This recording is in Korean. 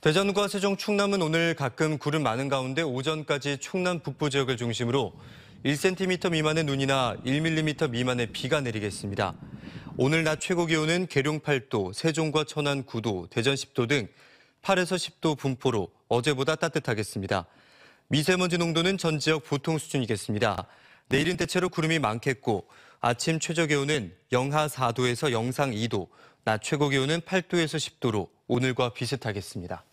대전과 세종, 충남은 오늘 가끔 구름 많은 가운데 오전까지 충남 북부 지역을 중심으로 1cm 미만의 눈이나 1mm 미만의 비가 내리겠습니다. 오늘 낮 최고 기온은 계룡 8도, 세종과 천안 9도, 대전 10도 등 8에서 10도 분포로 어제보다 따뜻하겠습니다. 미세먼지 농도는 전 지역 보통 수준이겠습니다. 내일은 대체로 구름이 많겠고 아침 최저 기온은 영하 4도에서 영상 2도, 낮 최고 기온은 8도에서 10도로 오늘과 비슷하겠습니다.